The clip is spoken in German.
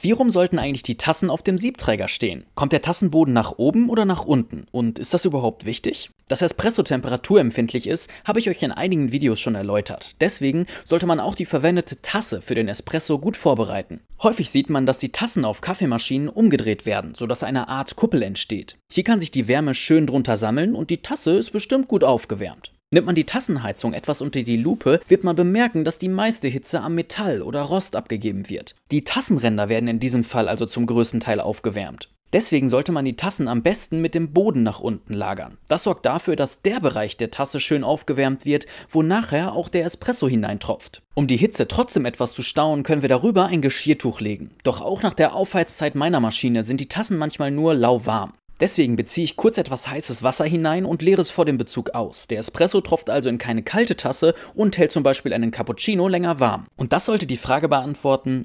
Wie rum sollten eigentlich die Tassen auf dem Siebträger stehen? Kommt der Tassenboden nach oben oder nach unten? Und ist das überhaupt wichtig? Dass Espresso temperaturempfindlich ist, habe ich euch in einigen Videos schon erläutert. Deswegen sollte man auch die verwendete Tasse für den Espresso gut vorbereiten. Häufig sieht man, dass die Tassen auf Kaffeemaschinen umgedreht werden, sodass eine Art Kuppel entsteht. Hier kann sich die Wärme schön drunter sammeln und die Tasse ist bestimmt gut aufgewärmt. Nimmt man die Tassenheizung etwas unter die Lupe, wird man bemerken, dass die meiste Hitze am Metall oder Rost abgegeben wird. Die Tassenränder werden in diesem Fall also zum größten Teil aufgewärmt. Deswegen sollte man die Tassen am besten mit dem Boden nach unten lagern. Das sorgt dafür, dass der Bereich der Tasse schön aufgewärmt wird, wo nachher auch der Espresso hineintropft. Um die Hitze trotzdem etwas zu stauen, können wir darüber ein Geschirrtuch legen. Doch auch nach der Aufheizzeit meiner Maschine sind die Tassen manchmal nur lauwarm. Deswegen beziehe ich kurz etwas heißes Wasser hinein und leere es vor dem Bezug aus. Der Espresso tropft also in keine kalte Tasse und hält zum Beispiel einen Cappuccino länger warm. Und das sollte die Frage beantworten,